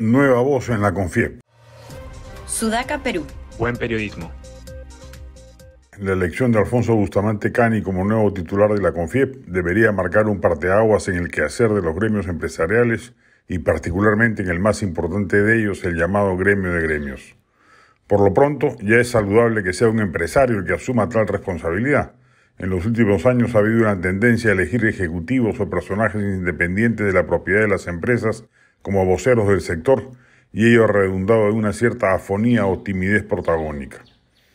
Nueva voz en la CONFIEP. Sudaca, Perú. Buen periodismo. La elección de Alfonso Bustamante Cani como nuevo titular de la CONFIEP debería marcar un parteaguas en el quehacer de los gremios empresariales y particularmente en el más importante de ellos, el llamado gremio de gremios. Por lo pronto, ya es saludable que sea un empresario el que asuma tal responsabilidad. En los últimos años ha habido una tendencia a elegir ejecutivos o personajes independientes de la propiedad de las empresas como voceros del sector, y ello redundado en una cierta afonía o timidez protagónica.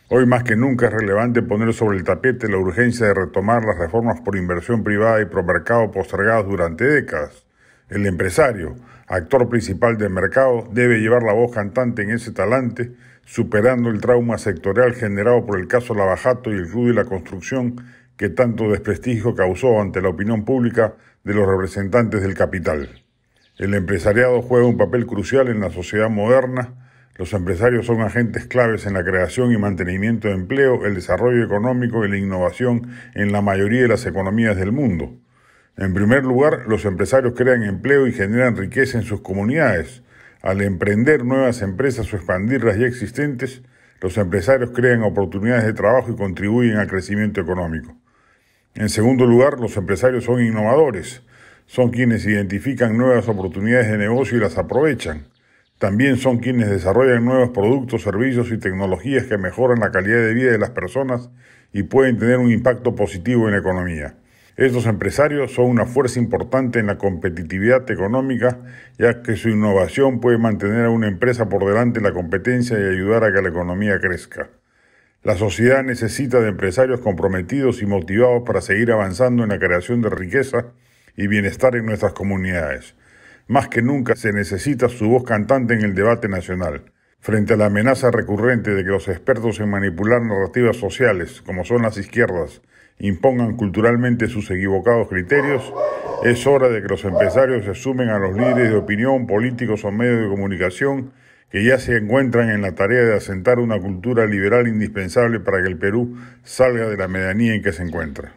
Hoy más que nunca es relevante poner sobre el tapete la urgencia de retomar las reformas por inversión privada y por mercado postergadas durante décadas. El empresario, actor principal del mercado, debe llevar la voz cantante en ese talante, superando el trauma sectorial generado por el caso Lavajato y el Club de la Construcción, que tanto desprestigio causó ante la opinión pública de los representantes del capital. El empresariado juega un papel crucial en la sociedad moderna. Los empresarios son agentes claves en la creación y mantenimiento de empleo, el desarrollo económico y la innovación en la mayoría de las economías del mundo. En primer lugar, los empresarios crean empleo y generan riqueza en sus comunidades. Al emprender nuevas empresas o expandir las ya existentes, los empresarios crean oportunidades de trabajo y contribuyen al crecimiento económico. En segundo lugar, los empresarios son innovadores son quienes identifican nuevas oportunidades de negocio y las aprovechan. También son quienes desarrollan nuevos productos, servicios y tecnologías que mejoran la calidad de vida de las personas y pueden tener un impacto positivo en la economía. Estos empresarios son una fuerza importante en la competitividad económica, ya que su innovación puede mantener a una empresa por delante en la competencia y ayudar a que la economía crezca. La sociedad necesita de empresarios comprometidos y motivados para seguir avanzando en la creación de riqueza y bienestar en nuestras comunidades. Más que nunca se necesita su voz cantante en el debate nacional. Frente a la amenaza recurrente de que los expertos en manipular narrativas sociales, como son las izquierdas, impongan culturalmente sus equivocados criterios, es hora de que los empresarios se sumen a los líderes de opinión, políticos o medios de comunicación que ya se encuentran en la tarea de asentar una cultura liberal indispensable para que el Perú salga de la medanía en que se encuentra.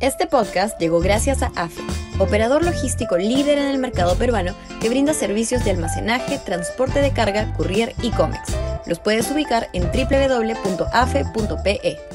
Este podcast llegó gracias a AFE, operador logístico líder en el mercado peruano que brinda servicios de almacenaje, transporte de carga, courier y cómics. Los puedes ubicar en www.afe.pe.